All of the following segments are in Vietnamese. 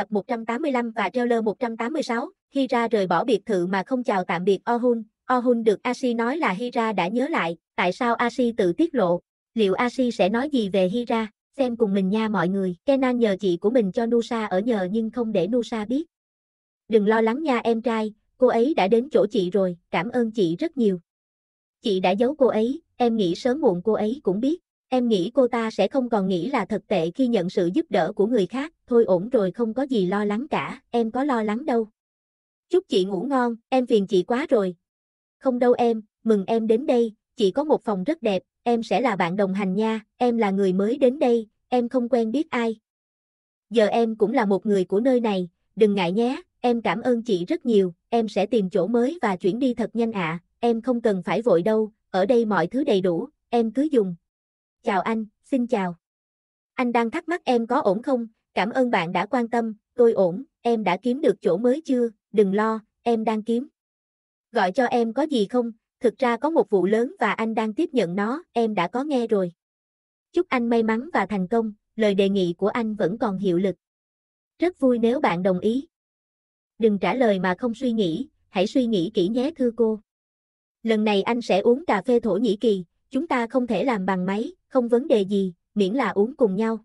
tập 185 và trailer 186, Hira rời bỏ biệt thự mà không chào tạm biệt Ohun. Ohun được Ashi nói là Hira đã nhớ lại, tại sao Ashi tự tiết lộ. Liệu Ashi sẽ nói gì về Hira? Xem cùng mình nha mọi người. Kenan nhờ chị của mình cho Nusa ở nhờ nhưng không để Nusa biết. Đừng lo lắng nha em trai, cô ấy đã đến chỗ chị rồi, cảm ơn chị rất nhiều. Chị đã giấu cô ấy, em nghĩ sớm muộn cô ấy cũng biết. Em nghĩ cô ta sẽ không còn nghĩ là thật tệ khi nhận sự giúp đỡ của người khác, thôi ổn rồi không có gì lo lắng cả, em có lo lắng đâu. Chúc chị ngủ ngon, em phiền chị quá rồi. Không đâu em, mừng em đến đây, chị có một phòng rất đẹp, em sẽ là bạn đồng hành nha, em là người mới đến đây, em không quen biết ai. Giờ em cũng là một người của nơi này, đừng ngại nhé, em cảm ơn chị rất nhiều, em sẽ tìm chỗ mới và chuyển đi thật nhanh ạ, em không cần phải vội đâu, ở đây mọi thứ đầy đủ, em cứ dùng, Chào anh, xin chào. Anh đang thắc mắc em có ổn không? Cảm ơn bạn đã quan tâm, tôi ổn, em đã kiếm được chỗ mới chưa? Đừng lo, em đang kiếm. Gọi cho em có gì không? Thực ra có một vụ lớn và anh đang tiếp nhận nó, em đã có nghe rồi. Chúc anh may mắn và thành công, lời đề nghị của anh vẫn còn hiệu lực. Rất vui nếu bạn đồng ý. Đừng trả lời mà không suy nghĩ, hãy suy nghĩ kỹ nhé thưa cô. Lần này anh sẽ uống cà phê Thổ Nhĩ Kỳ, chúng ta không thể làm bằng máy, không vấn đề gì, miễn là uống cùng nhau.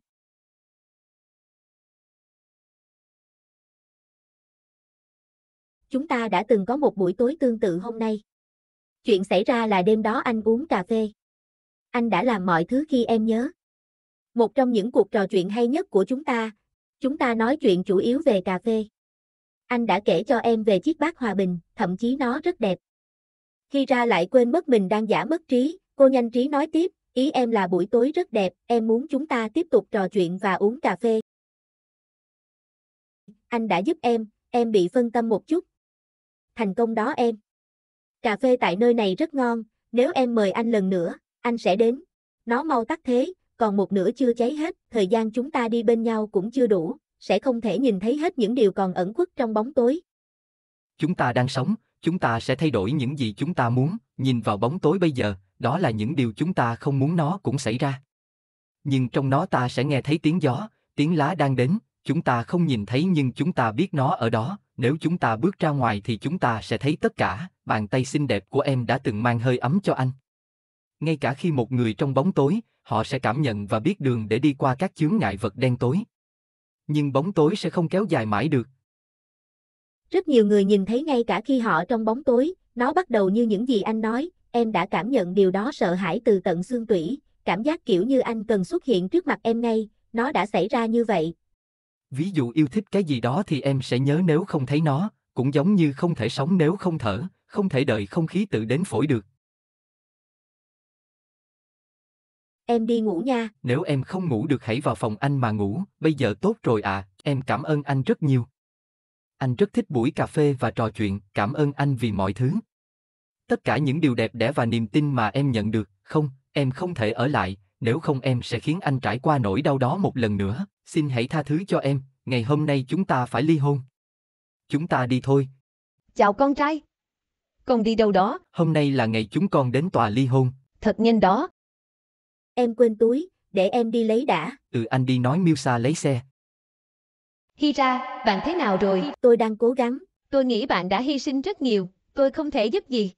Chúng ta đã từng có một buổi tối tương tự hôm nay. Chuyện xảy ra là đêm đó anh uống cà phê. Anh đã làm mọi thứ khi em nhớ. Một trong những cuộc trò chuyện hay nhất của chúng ta, chúng ta nói chuyện chủ yếu về cà phê. Anh đã kể cho em về chiếc bát hòa bình, thậm chí nó rất đẹp. Khi ra lại quên mất mình đang giả mất trí, Cô nhanh trí nói tiếp, ý em là buổi tối rất đẹp, em muốn chúng ta tiếp tục trò chuyện và uống cà phê. Anh đã giúp em, em bị phân tâm một chút. Thành công đó em. Cà phê tại nơi này rất ngon, nếu em mời anh lần nữa, anh sẽ đến. Nó mau tắt thế, còn một nửa chưa cháy hết, thời gian chúng ta đi bên nhau cũng chưa đủ, sẽ không thể nhìn thấy hết những điều còn ẩn khuất trong bóng tối. Chúng ta đang sống, chúng ta sẽ thay đổi những gì chúng ta muốn, nhìn vào bóng tối bây giờ, đó là những điều chúng ta không muốn nó cũng xảy ra. Nhưng trong nó ta sẽ nghe thấy tiếng gió, tiếng lá đang đến, chúng ta không nhìn thấy nhưng chúng ta biết nó ở đó, nếu chúng ta bước ra ngoài thì chúng ta sẽ thấy tất cả, bàn tay xinh đẹp của em đã từng mang hơi ấm cho anh. Ngay cả khi một người trong bóng tối, họ sẽ cảm nhận và biết đường để đi qua các chướng ngại vật đen tối. Nhưng bóng tối sẽ không kéo dài mãi được. Rất nhiều người nhìn thấy ngay cả khi họ trong bóng tối, nó bắt đầu như những gì anh nói, em đã cảm nhận điều đó sợ hãi từ tận xương tủy, cảm giác kiểu như anh cần xuất hiện trước mặt em ngay, nó đã xảy ra như vậy. Ví dụ yêu thích cái gì đó thì em sẽ nhớ nếu không thấy nó, cũng giống như không thể sống nếu không thở, không thể đợi không khí tự đến phổi được. Em đi ngủ nha. Nếu em không ngủ được hãy vào phòng anh mà ngủ, bây giờ tốt rồi à, em cảm ơn anh rất nhiều. Anh rất thích buổi cà phê và trò chuyện, cảm ơn anh vì mọi thứ tất cả những điều đẹp đẽ và niềm tin mà em nhận được, không, em không thể ở lại, nếu không em sẽ khiến anh trải qua nỗi đau đó một lần nữa, xin hãy tha thứ cho em, ngày hôm nay chúng ta phải ly hôn. Chúng ta đi thôi. Chào con trai. Con đi đâu đó? Hôm nay là ngày chúng con đến tòa ly hôn. Thật nhanh đó. Em quên túi, để em đi lấy đã. Ừ anh đi nói Milsa lấy xe. Ra, bạn thế nào rồi? Tôi đang cố gắng. Tôi nghĩ bạn đã hy sinh rất nhiều, tôi không thể giúp gì.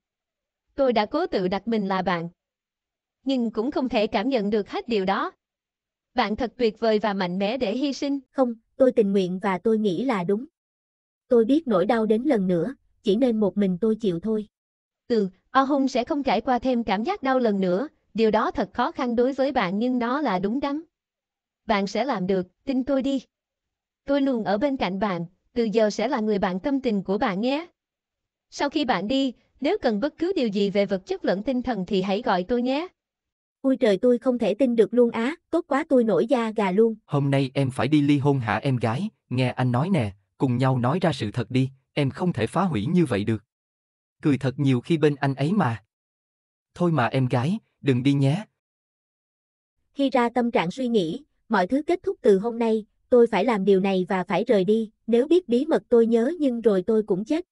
Tôi đã cố tự đặt mình là bạn. Nhưng cũng không thể cảm nhận được hết điều đó. Bạn thật tuyệt vời và mạnh mẽ để hy sinh. Không, tôi tình nguyện và tôi nghĩ là đúng. Tôi biết nỗi đau đến lần nữa, chỉ nên một mình tôi chịu thôi. từ Ừ, hung sẽ không trải qua thêm cảm giác đau lần nữa, điều đó thật khó khăn đối với bạn nhưng nó là đúng đắn. Bạn sẽ làm được, tin tôi đi. Tôi luôn ở bên cạnh bạn, từ giờ sẽ là người bạn tâm tình của bạn nhé. Sau khi bạn đi, nếu cần bất cứ điều gì về vật chất lẫn tinh thần thì hãy gọi tôi nhé. Ôi trời tôi không thể tin được luôn á, tốt quá tôi nổi da gà luôn. Hôm nay em phải đi ly hôn hả em gái, nghe anh nói nè, cùng nhau nói ra sự thật đi, em không thể phá hủy như vậy được. Cười thật nhiều khi bên anh ấy mà. Thôi mà em gái, đừng đi nhé. Khi ra tâm trạng suy nghĩ, mọi thứ kết thúc từ hôm nay, tôi phải làm điều này và phải rời đi, nếu biết bí mật tôi nhớ nhưng rồi tôi cũng chết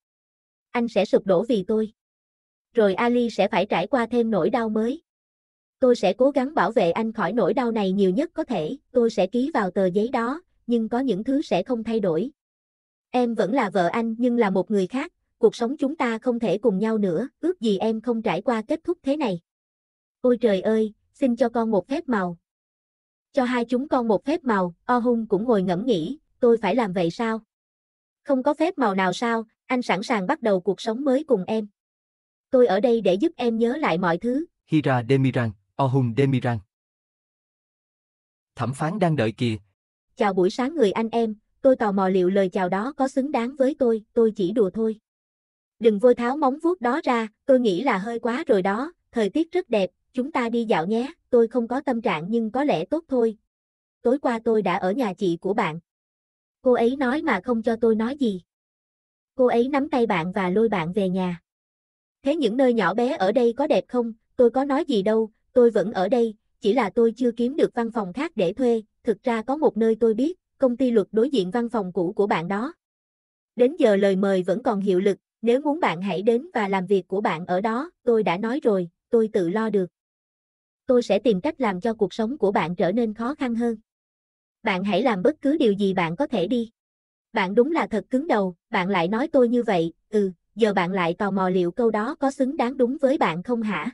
anh sẽ sụp đổ vì tôi. Rồi Ali sẽ phải trải qua thêm nỗi đau mới. Tôi sẽ cố gắng bảo vệ anh khỏi nỗi đau này nhiều nhất có thể, tôi sẽ ký vào tờ giấy đó, nhưng có những thứ sẽ không thay đổi. Em vẫn là vợ anh nhưng là một người khác, cuộc sống chúng ta không thể cùng nhau nữa, ước gì em không trải qua kết thúc thế này. Ôi trời ơi, xin cho con một phép màu. Cho hai chúng con một phép màu, O Hung cũng ngồi ngẫm nghĩ, tôi phải làm vậy sao? Không có phép màu nào sao, anh sẵn sàng bắt đầu cuộc sống mới cùng em. Tôi ở đây để giúp em nhớ lại mọi thứ. Hira Demiran, Ohun Demiran. Thẩm phán đang đợi kìa. Chào buổi sáng người anh em, tôi tò mò liệu lời chào đó có xứng đáng với tôi, tôi chỉ đùa thôi. Đừng vôi tháo móng vuốt đó ra, tôi nghĩ là hơi quá rồi đó, thời tiết rất đẹp, chúng ta đi dạo nhé, tôi không có tâm trạng nhưng có lẽ tốt thôi. Tối qua tôi đã ở nhà chị của bạn. Cô ấy nói mà không cho tôi nói gì cô ấy nắm tay bạn và lôi bạn về nhà. Thế những nơi nhỏ bé ở đây có đẹp không? Tôi có nói gì đâu, tôi vẫn ở đây, chỉ là tôi chưa kiếm được văn phòng khác để thuê, thực ra có một nơi tôi biết, công ty luật đối diện văn phòng cũ của bạn đó. Đến giờ lời mời vẫn còn hiệu lực, nếu muốn bạn hãy đến và làm việc của bạn ở đó, tôi đã nói rồi, tôi tự lo được. Tôi sẽ tìm cách làm cho cuộc sống của bạn trở nên khó khăn hơn. Bạn hãy làm bất cứ điều gì bạn có thể đi. Bạn đúng là thật cứng đầu, bạn lại nói tôi như vậy, ừ, giờ bạn lại tò mò liệu câu đó có xứng đáng đúng với bạn không hả?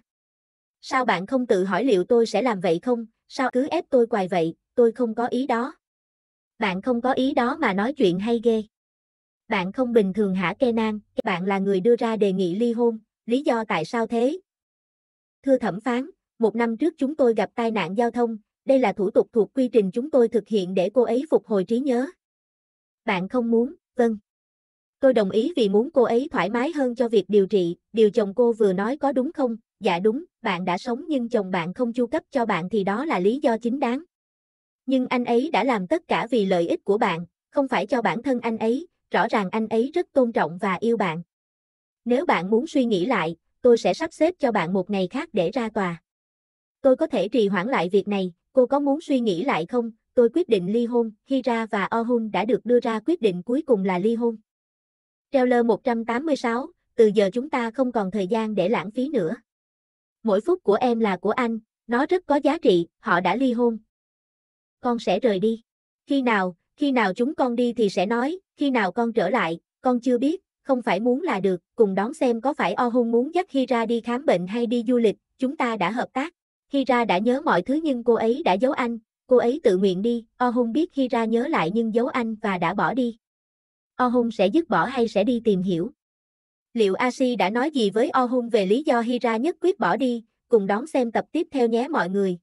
Sao bạn không tự hỏi liệu tôi sẽ làm vậy không, sao cứ ép tôi quài vậy, tôi không có ý đó. Bạn không có ý đó mà nói chuyện hay ghê. Bạn không bình thường hả Kenan, bạn là người đưa ra đề nghị ly hôn, lý do tại sao thế? Thưa thẩm phán, một năm trước chúng tôi gặp tai nạn giao thông, đây là thủ tục thuộc quy trình chúng tôi thực hiện để cô ấy phục hồi trí nhớ bạn không muốn, vâng. Tôi đồng ý vì muốn cô ấy thoải mái hơn cho việc điều trị, điều chồng cô vừa nói có đúng không? Dạ đúng, bạn đã sống nhưng chồng bạn không chu cấp cho bạn thì đó là lý do chính đáng. Nhưng anh ấy đã làm tất cả vì lợi ích của bạn, không phải cho bản thân anh ấy, rõ ràng anh ấy rất tôn trọng và yêu bạn. Nếu bạn muốn suy nghĩ lại, tôi sẽ sắp xếp cho bạn một ngày khác để ra tòa. Tôi có thể trì hoãn lại việc này, cô có muốn suy nghĩ lại không? tôi quyết định ly hôn, Hira và Ohun đã được đưa ra quyết định cuối cùng là ly hôn. Trailer 186, từ giờ chúng ta không còn thời gian để lãng phí nữa. Mỗi phút của em là của anh, nó rất có giá trị, họ đã ly hôn. Con sẽ rời đi. Khi nào, khi nào chúng con đi thì sẽ nói, khi nào con trở lại, con chưa biết, không phải muốn là được, cùng đón xem có phải Ohun muốn dắt Hira đi khám bệnh hay đi du lịch, chúng ta đã hợp tác. Hira đã nhớ mọi thứ nhưng cô ấy đã giấu anh, cô ấy tự nguyện đi, O Hun biết Ra nhớ lại nhưng giấu anh và đã bỏ đi. O Hun sẽ dứt bỏ hay sẽ đi tìm hiểu? Liệu Ashi đã nói gì với O Hun về lý do Hira nhất quyết bỏ đi, cùng đón xem tập tiếp theo nhé mọi người.